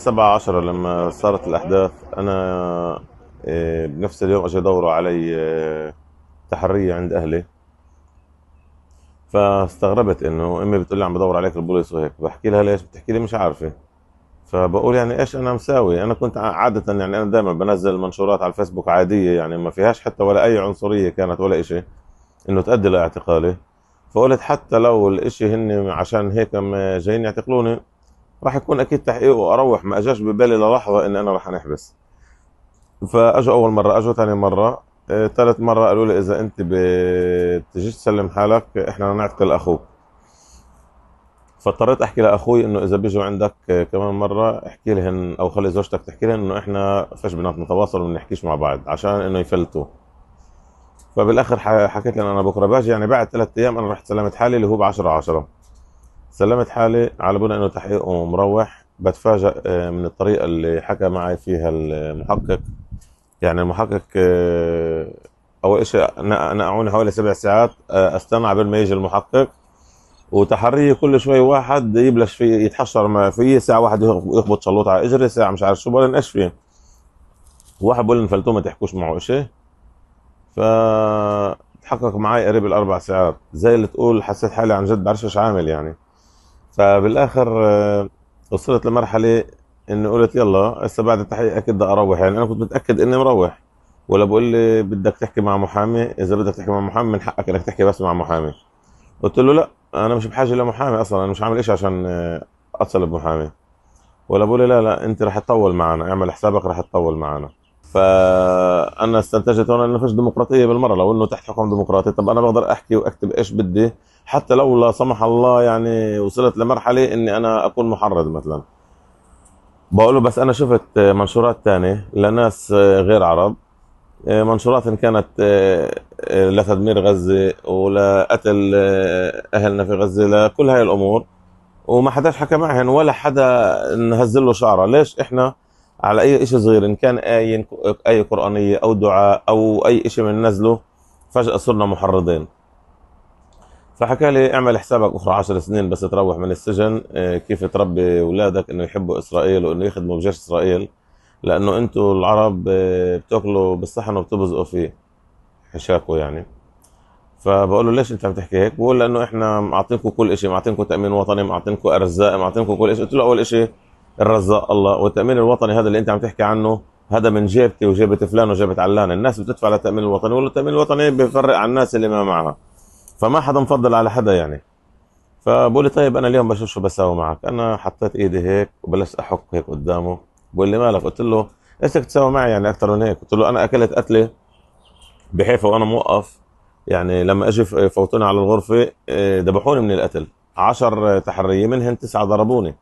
السبعة عشرة لما صارت الأحداث أنا آه، بنفس اليوم أجي دوروا علي آه، تحرية عند أهلي فاستغربت انه امي بتقول لي عم بدور عليك البوليس وهيك بحكي لها ليش بتحكي لي مش عارفه فبقول يعني ايش انا مساوي انا كنت عاده يعني انا دائما بنزل منشورات على الفيسبوك عاديه يعني ما فيهاش حتى ولا اي عنصريه كانت ولا إشي انه تؤدي لاعتقالي فقلت حتى لو الإشي هن عشان هيك جايين يعتقلوني راح يكون اكيد تحقيق واروح ما اجاش ببالي للحظه ان انا راح انحبس فاجوا اول مره اجوا ثاني مره ثالث آه، مره قالوا لي اذا انت بتجيش تسلم حالك احنا نعتقل اخوك فاضطريت احكي لاخوي انه اذا بيجوا عندك آه، كمان مره احكي لهم او خلي زوجتك تحكي لهم انه احنا فش بنات نتواصل وما بنحكيش مع بعض عشان انه يفلتوا فبالاخر حكيت لهم انا بكره باجي يعني بعد ثلاث ايام انا رحت سلمت حالي اللي هو ب 10 10 سلمت حالي على بناء انه تحقيق ومروح بتفاجئ آه، من الطريقه اللي حكى معي فيها المحقق يعني المحقق آه، اول شيء نقعوني حوالي سبع ساعات آه، استنى قبل ما يجي المحقق وتحري كل شوي واحد يبلش في يتحشر ما في ساعه واحد يخبط شلوط على اجري ساعه مش عارف شو بقول ايش فيه واحد بقول انفلتوه ما تحكوش معه شيء ف تحقق معي قريب الاربع ساعات زي اللي تقول حسيت حالي عن جد بعرفش ايش عامل يعني فبالاخر آه، وصلت لمرحله انه قلت يلا هسه بعد التحقيق اكيد بدي اروح يعني انا كنت متاكد اني مروح ولا بقول لي بدك تحكي مع محامي اذا بدك تحكي مع محامي من حقك انك تحكي بس مع محامي قلت له لا انا مش بحاجه لمحامي اصلا انا مش عامل شيء عشان آه، اتصل بمحامي ولا بقول لي لا لا انت رح تطول معنا اعمل حسابك رح تطول معنا فانا استنتجت هون انه فيش ديمقراطيه بالمره لو انه تحت حكم ديمقراطي طب انا بقدر احكي واكتب ايش بدي حتى لو لا سمح الله يعني وصلت لمرحله اني انا اكون محرض مثلا بقول له بس انا شفت منشورات ثانيه لناس غير عرب منشورات إن كانت لتدمير غزه ولقتل اهلنا في غزه لكل هاي الامور وما حداش حكى معهن ولا حدا نهزل له شعره ليش احنا على اي شيء صغير ان كان ايه اي قرانيه او دعاء او اي شيء من نزله فجاه صرنا محرضين فحكى لي اعمل حسابك اخرى عشر سنين بس تروح من السجن آه، كيف تربي اولادك انه يحبوا اسرائيل وانه يخدموا بجيش اسرائيل لانه انتوا العرب آه، بتاكلوا بالصحن وبتبزقوا فيه حشاكوا يعني فبقول له ليش انت عم تحكي هيك؟ بقول لانه احنا معطينكم كل شيء معطينكم تامين وطني معطينكم ارزاق معطينكم كل شيء قلت له اول شيء الرزاق الله والتامين الوطني هذا اللي انت عم تحكي عنه هذا من جيبتي وجيبة فلان وجيبة علان الناس بتدفع للتامين الوطني والتامين الوطني بيفرق على الناس اللي ما معها فما حدا مفضل على حدا يعني فبقول لي طيب انا اليوم بشوف شو بساوي معك انا حطيت ايدي هيك وبلشت احك هيك قدامه بقول لي مالك قلت له ايش بدك تساوي معي يعني اكثر من هيك قلت له انا اكلت قتله بحيفا وانا موقف يعني لما اجي فوتوني على الغرفه إيه، ذبحوني من القتل 10 تحريه منهم تسعه ضربوني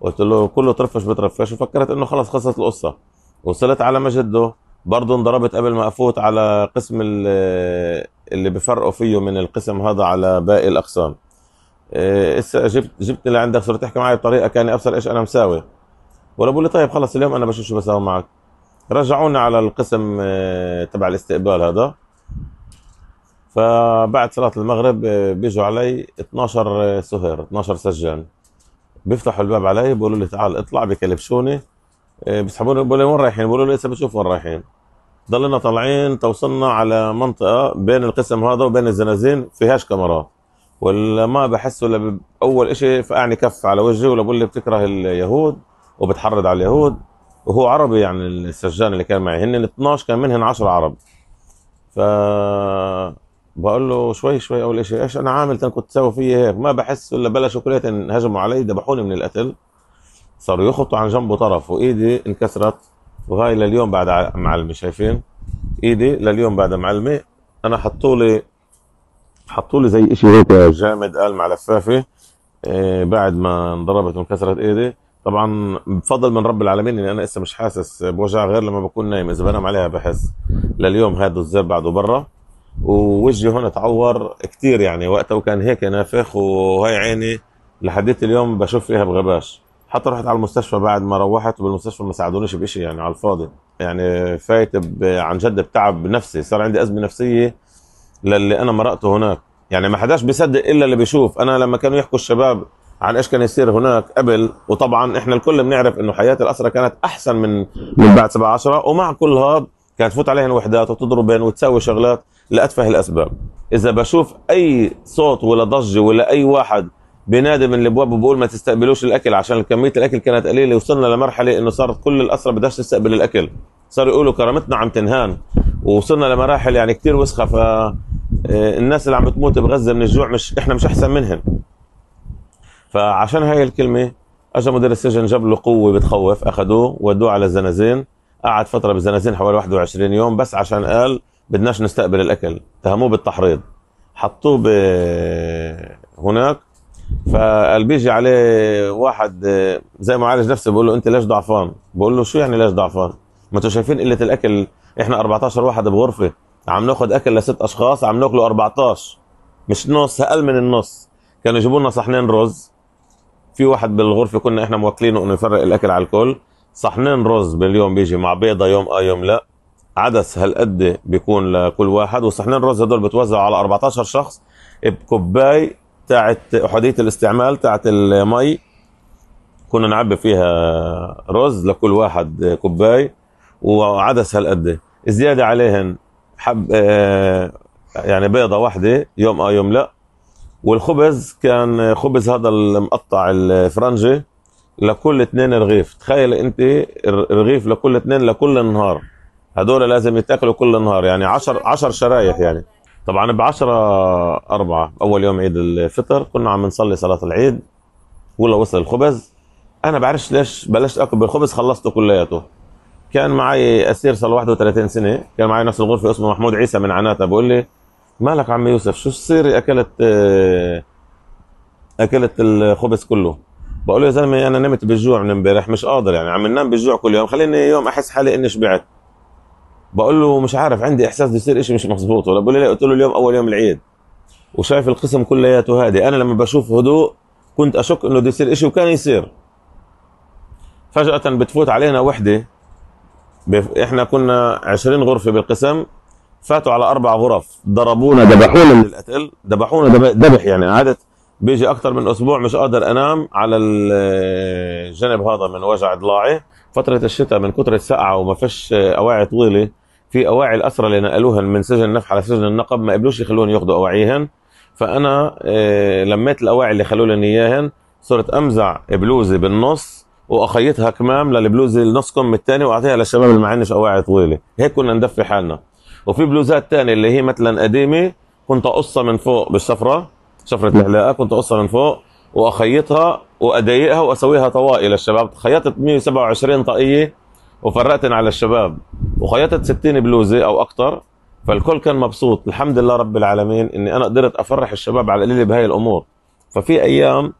قلت له كله طرفش بطرفش وفكرت انه خلص خلصت القصه وصلت على مجده برضه انضربت قبل ما افوت على قسم اللي بفرقوا فيه من القسم هذا على باقي الاقسام إيه، اسا جبت جبتني لعندك صرت تحكي معي بطريقه كاني ابصر ايش انا مساوي ولا بقول لي طيب خلص اليوم انا بشوف شو بساوي معك رجعونا على القسم إيه، تبع الاستقبال هذا فبعد صلاه المغرب إيه، بيجوا علي 12 سهر 12 سجان بيفتحوا الباب علي بيقولوا لي تعال اطلع بكلبشوني إيه، بيسحبوني بقول لي وين رايحين؟ بيقولوا لي لسه بشوف وين رايحين. ضلينا طالعين توصلنا على منطقه بين القسم هذا وبين الزنازين فيهاش كاميرات ولا ما بحس ولا اول شيء فقعني كف على وجهي ولا بقول لي بتكره اليهود وبتحرض على اليهود وهو عربي يعني السجان اللي كان معي هن 12 كان منهم 10 عرب ف بقول له شوي شوي اول شيء ايش انا عامل كنت تسوي فيي هيك ما بحس الا بلشوا كليتهم هجموا علي ذبحوني من القتل صاروا يخطوا عن جنبه طرف وايدي انكسرت وهاي لليوم بعد معلمي شايفين ايدي لليوم بعد معلمي انا حطوا لي حطوا لي زي شيء هيك جامد قال مع لفافه آه، إيه بعد ما انضربت وانكسرت ايدي طبعا بفضل من رب العالمين اني انا لسه مش حاسس بوجع غير لما بكون نايم اذا بنام عليها بحس لليوم هذا الزر بعده برا ووجهي هون تعور كثير يعني وقتها وكان هيك نافخ وهي عيني لحديت اليوم بشوف فيها بغباش حتى رحت على المستشفى بعد ما روحت وبالمستشفى ما ساعدونيش بشيء يعني على الفاضي يعني فايت عن جد بتعب نفسي صار عندي ازمه نفسيه للي انا مرقته هناك يعني ما حداش بيصدق الا اللي بيشوف انا لما كانوا يحكوا الشباب عن ايش كان يصير هناك قبل وطبعا احنا الكل بنعرف انه حياه الاسرى كانت احسن من من بعد 7 10 ومع كل هذا كانت تفوت عليهن وحدات بين وتساوي شغلات لاتفه الاسباب اذا بشوف اي صوت ولا ضجه ولا اي واحد بنادي من الابواب وبقول ما تستقبلوش الاكل عشان كميه الاكل كانت قليله وصلنا لمرحله انه صارت كل الاسرى بدهاش تستقبل الاكل صاروا يقولوا كرامتنا عم تنهان ووصلنا لمراحل يعني كثير وسخه ف آه، الناس اللي عم بتموت بغزه من الجوع مش احنا مش احسن منهم فعشان هاي الكلمه اجى مدير السجن جاب له قوه بتخوف اخذوه ودوه على الزنازين قعد فتره بالزنازين حوالي 21 يوم بس عشان قال بدناش نستقبل الاكل اتهموه بالتحريض حطوه ب هناك فقال بيجي عليه واحد زي معالج نفسي بيقول له انت ليش ضعفان؟ بقول له شو يعني ليش ضعفان؟ ما انتوا شايفين قله الاكل احنا 14 واحد بغرفه عم ناخذ اكل لست اشخاص عم ناكله 14 مش نص اقل من النص كانوا يجيبوا لنا صحنين رز في واحد بالغرفه كنا احنا موكلينه انه يفرق الاكل على الكل صحنين رز باليوم بيجي مع بيضه يوم اه يوم لا عدس هالقد بيكون لكل واحد وصحنين رز هدول بتوزعوا على 14 شخص بكوباي تاعت احاديه الاستعمال تاعت المي كنا نعبي فيها رز لكل واحد كوباي وعدس هالقد زياده عليهن حب آه، يعني بيضه واحده يوم اه يوم لا والخبز كان خبز هذا المقطع الفرنجي لكل اثنين رغيف تخيل انت رغيف لكل اثنين لكل النهار هدول لازم يتاكلوا كل النهار يعني 10 10 شرايح يعني طبعا ب 10 4 اول يوم عيد الفطر كنا عم نصلي صلاه العيد ولا وصل الخبز انا بعرفش ليش بلشت اكل بالخبز خلصته كلياته كان معي اسير صار 31 سنه كان معي نفس الغرفه اسمه محمود عيسى من عناتا بقول لي مالك عمي يوسف شو بصير اكلت آه، اكلت الخبز كله بقول له يا زلمه انا نمت بالجوع من امبارح مش قادر يعني عم ننام بالجوع كل يوم خليني يوم احس حالي اني شبعت بقول له مش عارف عندي احساس بيصير شيء مش مظبوط ولا بقول له قلت له اليوم اول يوم العيد وشايف القسم كلياته هادي انا لما بشوف هدوء كنت اشك انه بده يصير شيء وكان يصير فجاه بتفوت علينا وحده احنا كنا 20 غرفه بالقسم فاتوا على اربع غرف ضربونا ذبحونا القتل ذبحونا ذبح يعني عاده بيجي اكثر من اسبوع مش قادر انام على الجنب هذا من وجع ضلاعي فتره الشتاء من كثره السقعه وما فيش اواعي طويله في اواعي الاسرى اللي نقلوهن من سجن نفحه لسجن النقب ما قبلوش يخلوهم ياخذوا اواعيهن فانا آه، لميت الاواعي اللي خلوا لنا اياهن صرت امزع بلوزه بالنص واخيطها كمام للبلوزه النص كم الثاني واعطيها للشباب اللي ما عندناش اواعي طويله هيك كنا ندفي حالنا وفي بلوزات ثانيه اللي هي مثلا قديمه كنت اقصها من فوق بالشفره شفرة الهلاء كنت أقصها من فوق وأخيطها وأضيقها وأسويها طوائي للشباب خيطت 127 طاقية وفرقتن على الشباب وخيطت 60 بلوزة أو أكثر فالكل كان مبسوط الحمد لله رب العالمين اني انا قدرت افرح الشباب على القليله بهاي الامور ففي ايام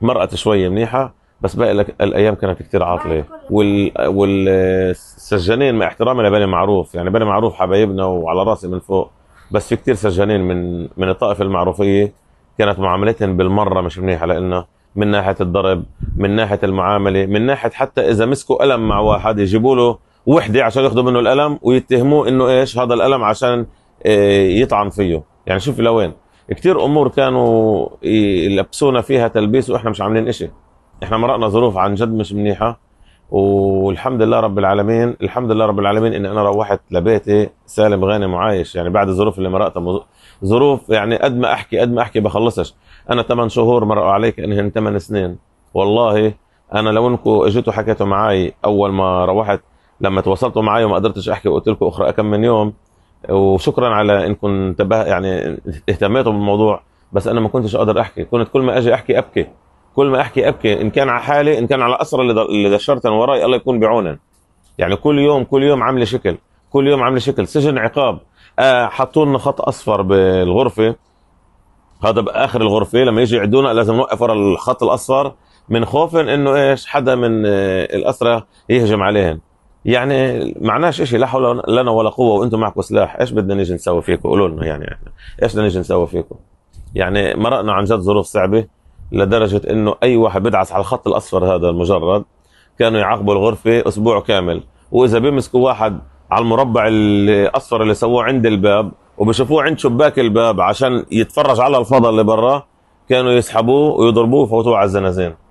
مرقت شويه منيحه بس باقي الايام كانت كثير عاطله وال والسجانين مع احترامي لبني معروف يعني بني معروف حبايبنا وعلى راسي من فوق بس في كثير سجانين من من الطائفه المعروفيه كانت معاملتهم بالمره مش منيحه لنا من ناحيه الضرب من ناحيه المعامله من ناحيه حتى اذا مسكوا قلم مع واحد يجيبوا له وحده عشان ياخذوا منه القلم ويتهموه انه ايش هذا القلم عشان آه، يطعن فيه يعني شوف لوين كثير امور كانوا يلبسونا فيها تلبيس واحنا مش عاملين شيء احنا مرقنا ظروف عن جد مش منيحه والحمد لله رب العالمين الحمد لله رب العالمين ان انا روحت لبيتي سالم غاني معايش يعني بعد الظروف اللي مرقتها ظروف يعني قد ما احكي قد ما احكي بخلصش انا 8 شهور مرقوا عليك انهن 8 سنين والله انا لو انكم اجيتوا حكيتوا معي اول ما روحت لما تواصلتوا معي وما قدرتش احكي وقلت لكم اخرى كم من يوم وشكرا على انكم انتبه يعني اهتميتوا بالموضوع بس انا ما كنتش اقدر احكي كنت كل ما اجي احكي ابكي كل ما احكي ابكي ان كان على حالي ان كان على اسرى اللي دشرت انا وراي الله يكون بعونا يعني كل يوم كل يوم عامله شكل كل يوم عامله شكل سجن عقاب آه حطوا لنا خط اصفر بالغرفه هذا باخر الغرفه لما يجي يعدونا لازم نوقف ورا الخط الاصفر من خوف انه ايش حدا من آه الاسرى يهجم عليهم يعني معناش شيء لا حول لنا ولا قوه وانتم معكم سلاح ايش بدنا نيجي نسوي فيكم قولوا لنا يعني احنا ايش بدنا نيجي نسوي فيكم يعني مرقنا عن جد ظروف صعبه لدرجة انه اي واحد بدعس على الخط الاصفر هذا المجرد كانوا يعاقبوا الغرفة اسبوع كامل واذا بيمسكوا واحد على المربع الاصفر اللي سووه عند الباب وبشوفوه عند شباك الباب عشان يتفرج على الفضل اللي برا كانوا يسحبوه ويضربوه ويفوتوه على الزنازين